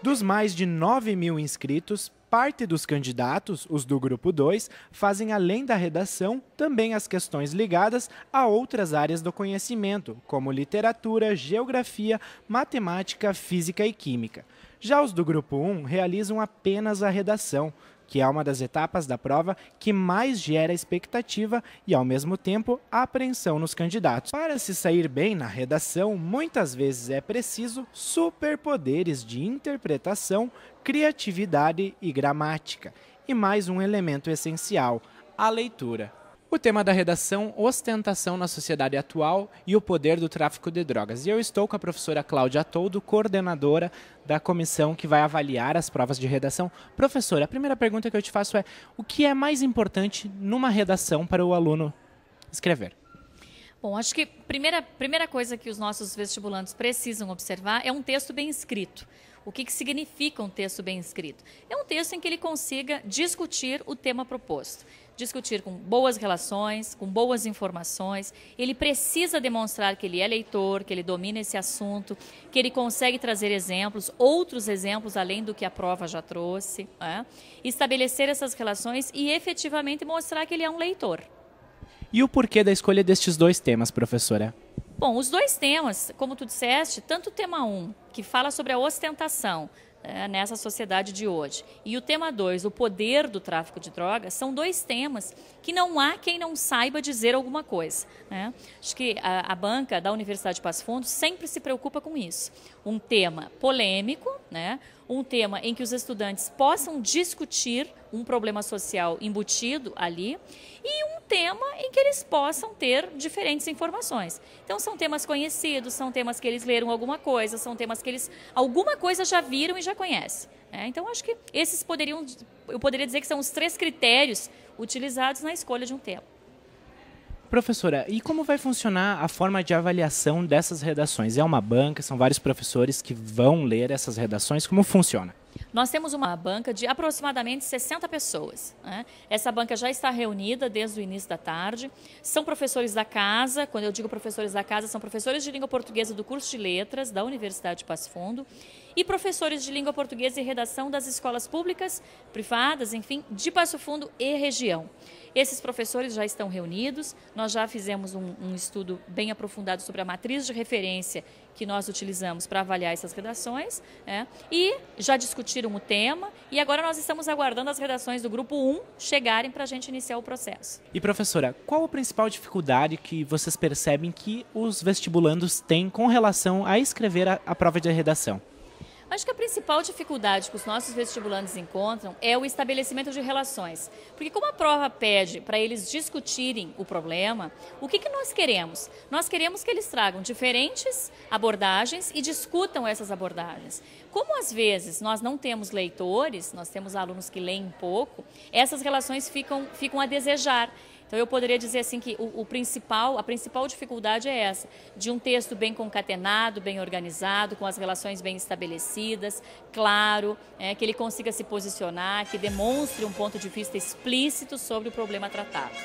Dos mais de 9 mil inscritos, parte dos candidatos, os do grupo 2, fazem além da redação também as questões ligadas a outras áreas do conhecimento, como literatura, geografia, matemática, física e química. Já os do grupo 1 um realizam apenas a redação, que é uma das etapas da prova que mais gera expectativa e, ao mesmo tempo, apreensão nos candidatos. Para se sair bem na redação, muitas vezes é preciso superpoderes de interpretação, criatividade e gramática. E mais um elemento essencial: a leitura. O tema da redação, ostentação na sociedade atual e o poder do tráfico de drogas. E eu estou com a professora Cláudia Toldo, coordenadora da comissão que vai avaliar as provas de redação. Professora, a primeira pergunta que eu te faço é: o que é mais importante numa redação para o aluno escrever? Bom, acho que a primeira, primeira coisa que os nossos vestibulantes precisam observar é um texto bem escrito. O que, que significa um texto bem escrito? É um texto em que ele consiga discutir o tema proposto. Discutir com boas relações, com boas informações. Ele precisa demonstrar que ele é leitor, que ele domina esse assunto, que ele consegue trazer exemplos, outros exemplos além do que a prova já trouxe. Né? Estabelecer essas relações e efetivamente mostrar que ele é um leitor. E o porquê da escolha destes dois temas, professora? Bom, os dois temas, como tu disseste, tanto o tema 1 um, que fala sobre a ostentação é, nessa sociedade de hoje. E o tema 2, o poder do tráfico de drogas, são dois temas que não há quem não saiba dizer alguma coisa. Né? Acho que a, a banca da Universidade de Passo Fundo sempre se preocupa com isso. Um tema polêmico, né? um tema em que os estudantes possam discutir um problema social embutido ali e um tema em que eles possam ter diferentes informações. Então, são temas conhecidos, são temas que eles leram alguma coisa, são temas que eles alguma coisa já viram e já conhecem. Né? Então, acho que esses poderiam, eu poderia dizer que são os três critérios utilizados na escolha de um tema. Professora, e como vai funcionar a forma de avaliação dessas redações? É uma banca, são vários professores que vão ler essas redações, como funciona? Nós temos uma banca de aproximadamente 60 pessoas. Né? Essa banca já está reunida desde o início da tarde. São professores da casa, quando eu digo professores da casa, são professores de língua portuguesa do curso de letras da Universidade de Passo Fundo e professores de língua portuguesa e redação das escolas públicas, privadas, enfim, de Passo Fundo e região. Esses professores já estão reunidos, nós já fizemos um, um estudo bem aprofundado sobre a matriz de referência que nós utilizamos para avaliar essas redações, né? e já discutiram o tema, e agora nós estamos aguardando as redações do grupo 1 chegarem para a gente iniciar o processo. E professora, qual a principal dificuldade que vocês percebem que os vestibulandos têm com relação a escrever a, a prova de redação? Acho que a principal dificuldade que os nossos vestibulantes encontram é o estabelecimento de relações. Porque como a prova pede para eles discutirem o problema, o que, que nós queremos? Nós queremos que eles tragam diferentes abordagens e discutam essas abordagens. Como às vezes nós não temos leitores, nós temos alunos que leem pouco, essas relações ficam, ficam a desejar. Então eu poderia dizer assim que o, o principal, a principal dificuldade é essa, de um texto bem concatenado, bem organizado, com as relações bem estabelecidas, claro, é, que ele consiga se posicionar, que demonstre um ponto de vista explícito sobre o problema tratado.